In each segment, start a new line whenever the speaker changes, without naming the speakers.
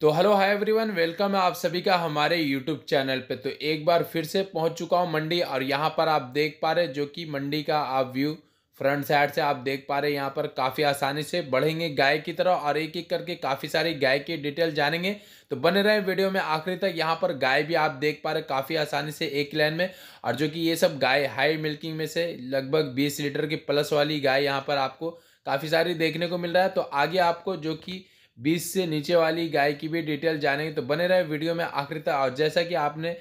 तो hello hi everyone welcome है आप सभी का हमारे यूट्यूब चैनल पे तो एक बार फिर से पहुंच चुका हूं मंडी और यहां पर आप देख पा रहे जो कि मंडी का आप व्यू फ्रंट साइड से आप देख पा रहे यहां पर काफ़ी आसानी से बढ़ेंगे गाय की तरह और एक एक करके काफ़ी सारी गाय की डिटेल जानेंगे तो बने रहे वीडियो में आखिरी तक यहाँ पर गाय भी आप देख पा रहे काफ़ी आसानी से एक लाइन में और जो कि ये सब गाय हाई मिल्किंग में से लगभग बीस लीटर की प्लस वाली गाय यहाँ पर आपको काफ़ी सारी देखने को मिल रहा है तो आगे आपको जो कि बीस से नीचे वाली गाय की भी डिटेल जानेंगे तो बने रहे वीडियो में आखिर तक और जैसा कि आपने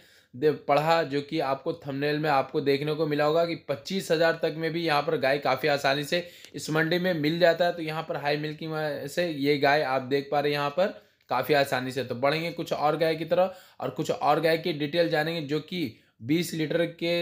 पढ़ा जो कि आपको थंबनेल में आपको देखने को मिला होगा कि पच्चीस हज़ार तक में भी यहाँ पर गाय काफ़ी आसानी से इस मंडी में मिल जाता है तो यहाँ पर हाई मिल्किंग से ये गाय आप देख पा रहे हैं यहाँ पर काफ़ी आसानी से तो बढ़ेंगे कुछ और गाय की तरह और कुछ और गाय की डिटेल जानेंगे जो कि बीस लीटर के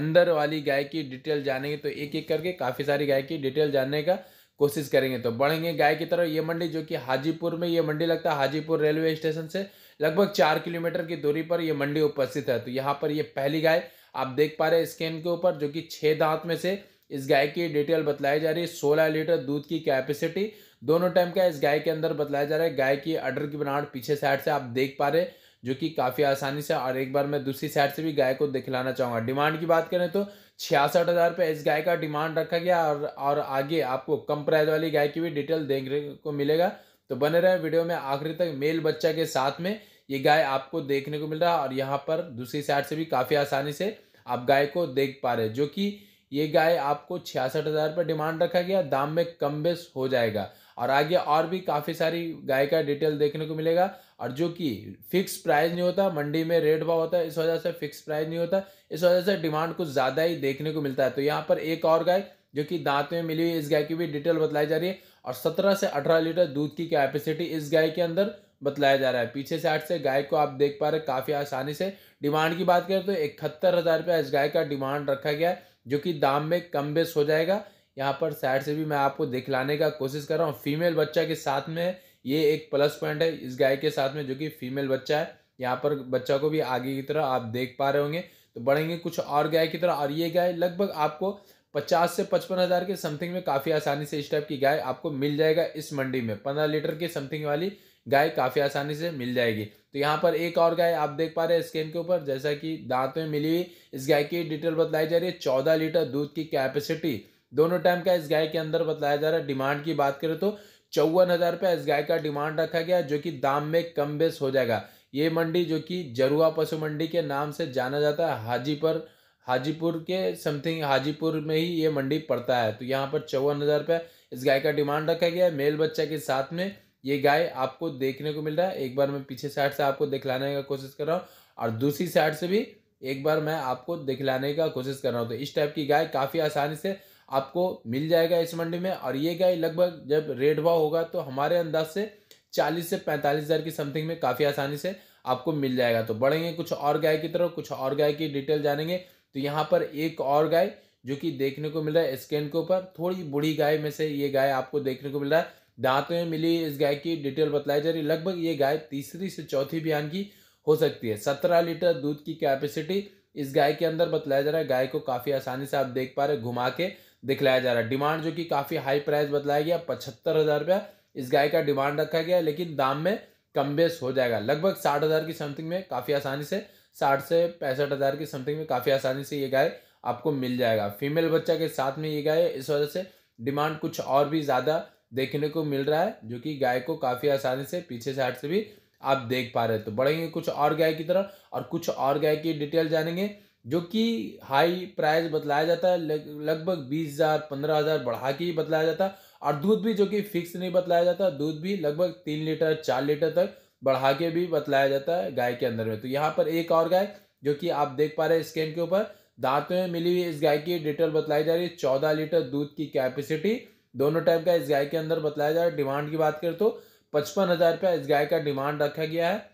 अंदर वाली गाय की डिटेल जानेंगे तो एक एक करके काफ़ी सारी गाय की डिटेल जानने का कोशिश करेंगे तो बढ़ेंगे गाय की तरफ ये मंडी जो कि हाजीपुर में ये मंडी लगता है हाजीपुर रेलवे स्टेशन से लगभग चार किलोमीटर की दूरी पर यह मंडी उपस्थित है तो यहाँ पर ये पहली गाय आप देख पा रहे हैं स्कैन के ऊपर जो कि छः दांत में से इस गाय की डिटेल बतलाई जा रही है सोलह लीटर दूध की कैपेसिटी दोनों टाइम का इस गाय के अंदर बतलाया जा रहा है गाय की अडर की बनावट पीछे साइड से आप देख पा रहे जो कि काफ़ी आसानी से और एक बार मैं दूसरी साइड से भी गाय को दिखलाना चाहूँगा डिमांड की बात करें तो छियासठ हज़ार पे इस गाय का डिमांड रखा गया और और आगे आपको कम प्राइस वाली गाय की भी डिटेल देखने को मिलेगा तो बने रहे वीडियो में आखिरी तक मेल बच्चा के साथ में ये गाय आपको देखने को मिल रहा है और यहाँ पर दूसरी साइड से भी काफ़ी आसानी से आप गाय को देख पा रहे जो कि ये गाय आपको छियासठ हज़ार पर डिमांड रखा गया दाम में कम बेस हो जाएगा और आगे और भी काफ़ी सारी गाय का डिटेल देखने को मिलेगा और जो कि फिक्स प्राइस नहीं होता मंडी में रेट भाव होता है इस वजह से फिक्स प्राइस नहीं होता इस वजह से डिमांड कुछ ज़्यादा ही देखने को मिलता है तो यहाँ पर एक और गाय जो कि दांत में मिली हुई इस गाय की भी डिटेल बतलाई जा रही है और सत्रह से अठारह लीटर दूध की कैपेसिटी इस गाय के अंदर बतलाया जा रहा है पीछे साइड से गाय को आप देख पा रहे काफ़ी आसानी से डिमांड की बात करें तो इकहत्तर हज़ार रुपया इस गाय का डिमांड रखा गया है जो कि दाम में कम बेस हो जाएगा यहाँ पर साइड से भी मैं आपको दिखलाने का कोशिश कर रहा हूँ फीमेल बच्चा के साथ में ये एक प्लस पॉइंट है इस गाय के साथ में जो कि फीमेल बच्चा है यहाँ पर बच्चा को भी आगे की तरह आप देख पा रहे होंगे तो बढ़ेंगे कुछ और गाय की तरह और ये गाय लगभग आपको पचास से पचपन हज़ार के समथिंग में काफ़ी आसानी से इस टाइप की गाय आपको मिल जाएगा इस मंडी में पंद्रह लीटर के समथिंग वाली गाय काफ़ी आसानी से मिल जाएगी तो यहाँ पर एक और गाय आप देख पा रहे हैं स्क्रीन के ऊपर जैसा कि दांत में मिली हुई इस गाय की डिटेल बतलाई जा रही है चौदह लीटर दूध की कैपेसिटी दोनों टाइम का इस गाय के अंदर बतलाया जा रहा है डिमांड की बात करें तो चौवन हज़ार रुपया इस गाय का डिमांड रखा गया जो कि दाम में कम बेस हो जाएगा ये मंडी जो कि जरुआ पशु मंडी के नाम से जाना जाता है हाजीपुर हाजीपुर के समथिंग हाजीपुर में ही ये मंडी पड़ता है तो यहाँ पर चौवन हज़ार रुपया इस गाय का डिमांड रखा गया है मेल बच्चा के साथ में ये गाय आपको देखने को मिल रहा है एक बार मैं पीछे साइड से आपको दिखलाने का कोशिश कर रहा हूँ और दूसरी साइड से भी एक बार मैं आपको दिखलाने का कोशिश कर रहा हूँ तो इस टाइप की गाय काफ़ी आसानी से आपको मिल जाएगा इस मंडी में और ये गाय लगभग जब रेट भाव होगा तो हमारे अंदाज से चालीस से पैंतालीस हज़ार की समथिंग में काफ़ी आसानी से आपको मिल जाएगा तो बढ़ेंगे कुछ और गाय की तरफ कुछ और गाय की डिटेल जानेंगे तो यहाँ पर एक और गाय जो कि देखने को मिल रहा है स्कैन के ऊपर थोड़ी बूढ़ी गाय में से ये गाय आपको देखने को मिल रहा है दांतों में मिली इस गाय की डिटेल बतलाई जा रही है लगभग ये गाय तीसरी से चौथी बिहान की हो सकती है सत्रह लीटर दूध की कैपेसिटी इस गाय के अंदर बतलाया जा रहा है गाय को काफ़ी आसानी से आप देख पा रहे घुमा के दिखलाया जा रहा है डिमांड जो कि काफ़ी हाई प्राइस बतलाया गया पचहत्तर हज़ार रुपया इस गाय का डिमांड रखा गया लेकिन दाम में कम बेस हो जाएगा लगभग साठ हज़ार की समथिंग में काफ़ी आसानी से साठ से पैंसठ हज़ार की समथिंग में काफ़ी आसानी से ये गाय आपको मिल जाएगा फीमेल बच्चा के साथ में ये गाय इस वजह से डिमांड कुछ और भी ज़्यादा देखने को मिल रहा है जो कि गाय को काफ़ी आसानी से पीछे साइड से भी आप देख पा रहे हैं तो बढ़ेंगे कुछ और गाय की तरह और कुछ और गाय की डिटेल जानेंगे जो कि हाई प्राइस बतलाया जाता है लगभग बीस हज़ार पंद्रह हज़ार बढ़ा के ही बतलाया जाता है और दूध भी जो कि फिक्स नहीं बतलाया जाता दूध भी लगभग तीन लीटर चार लीटर तक बढ़ा के भी बतलाया जाता है गाय के अंदर में तो यहाँ पर एक और गाय जो कि आप देख पा रहे हैं स्कैन के ऊपर दांतों में मिली हुई इस गाय की डिटेल बतलाई जा रही है चौदह लीटर दूध की कैपेसिटी दोनों टाइप का इस गाय के अंदर बतलाया जा रहा है डिमांड की बात करें तो पचपन हज़ार रुपया इस गाय का डिमांड रखा गया है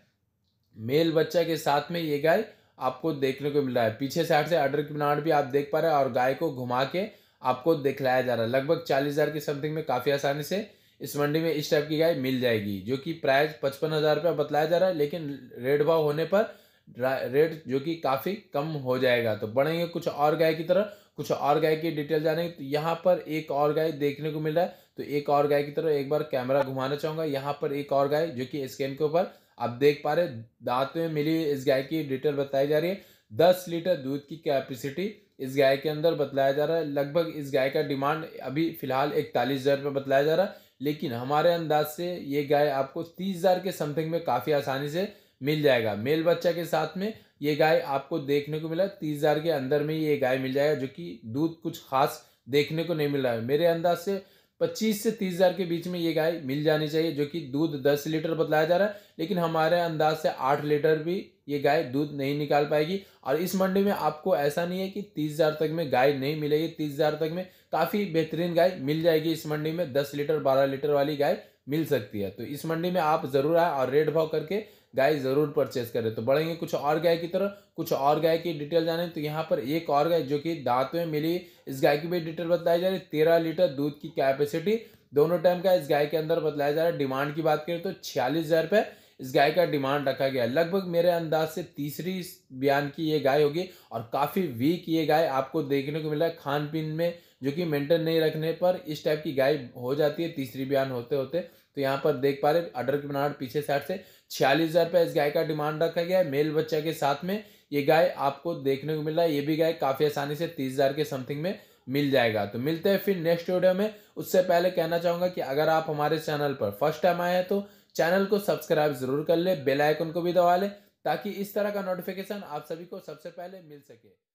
मेल बच्चा के साथ में ये गाय आपको देखने को मिल रहा है पीछे साइड से अडर की बनावट भी आप देख पा रहे हैं और गाय को घुमा के आपको दिखलाया जा रहा है लगभग चालीस हज़ार के समथिंग में काफ़ी आसानी से इस मंडी में इस टाइप की गाय मिल जाएगी जो कि प्राइस पचपन हज़ार रुपया बतलाया जा रहा है लेकिन रेट भाव होने पर रेट जो कि काफ़ी कम हो जाएगा तो बढ़ेंगे कुछ और गाय की तरह कुछ और गाय की डिटेल जानेंगे तो यहाँ पर एक और गाय देखने को मिल रहा है तो एक और गाय की तरह एक बार कैमरा घुमाना चाहूँगा यहाँ पर एक और गाय जो कि स्कैन के ऊपर आप देख पा रहे दांत में मिली इस गाय की डिटेल बताई जा रही है दस लीटर दूध की कैपेसिटी इस गाय के अंदर बतलाया जा रहा है लगभग इस गाय का डिमांड अभी फिलहाल इकतालीस हज़ार रुपये बताया जा रहा है लेकिन हमारे अंदाज से ये गाय आपको तीस हज़ार के समथिंग में काफ़ी आसानी से मिल जाएगा मेल बच्चा के साथ में ये गाय आपको देखने को मिला तीस हज़ार के अंदर में ये गाय मिल जाएगा जो कि दूध कुछ खास देखने को नहीं मिल रहा है मेरे अंदाज से पच्चीस से तीस हज़ार के बीच में ये गाय मिल जानी चाहिए जो कि दूध दस लीटर बतलाया जा रहा है लेकिन हमारे अंदाज से आठ लीटर भी ये गाय दूध नहीं निकाल पाएगी और इस मंडी में आपको ऐसा नहीं है कि तीस हज़ार तक में गाय नहीं मिलेगी तीस हज़ार तक में काफ़ी बेहतरीन गाय मिल जाएगी इस मंडी में दस लीटर बारह लीटर वाली गाय मिल सकती है तो इस मंडी में आप ज़रूर आए और रेट भाव करके गाय ज़रूर परचेज करें तो बढ़ेंगे कुछ और गाय की तरफ कुछ और गाय की डिटेल जाने तो यहाँ पर एक और गाय जो कि दांत में मिली इस गाय की भी डिटेल बताई जा रही है तेरह लीटर दूध की कैपेसिटी दोनों टाइम का इस गाय के अंदर बताया जा रहा है डिमांड की बात करें तो छियालीस हज़ार रुपये इस गाय का डिमांड रखा गया लगभग मेरे अंदाज से तीसरी बयान की ये गाय होगी और काफ़ी वीक ये गाय आपको देखने को मिला खान पीन में जो कि मेंटेन नहीं रखने पर इस टाइप की गायब हो जाती है तीसरी बयान होते होते तो यहाँ पर देख पा रहे अडर की बनावट पीछे साइड से छियालीस हज़ार रुपये इस गाय का डिमांड रखा गया है मेल बच्चा के साथ में ये गाय आपको देखने को मिल रहा है ये भी गाय काफ़ी आसानी से तीस हज़ार के समथिंग में मिल जाएगा तो मिलते हैं फिर नेक्स्ट वीडियो में उससे पहले कहना चाहूँगा कि अगर आप हमारे चैनल पर फर्स्ट टाइम आए हैं तो चैनल को सब्सक्राइब जरूर कर ले बेल आइकन को भी दबा लें ताकि इस तरह का नोटिफिकेशन आप सभी को सबसे पहले मिल सके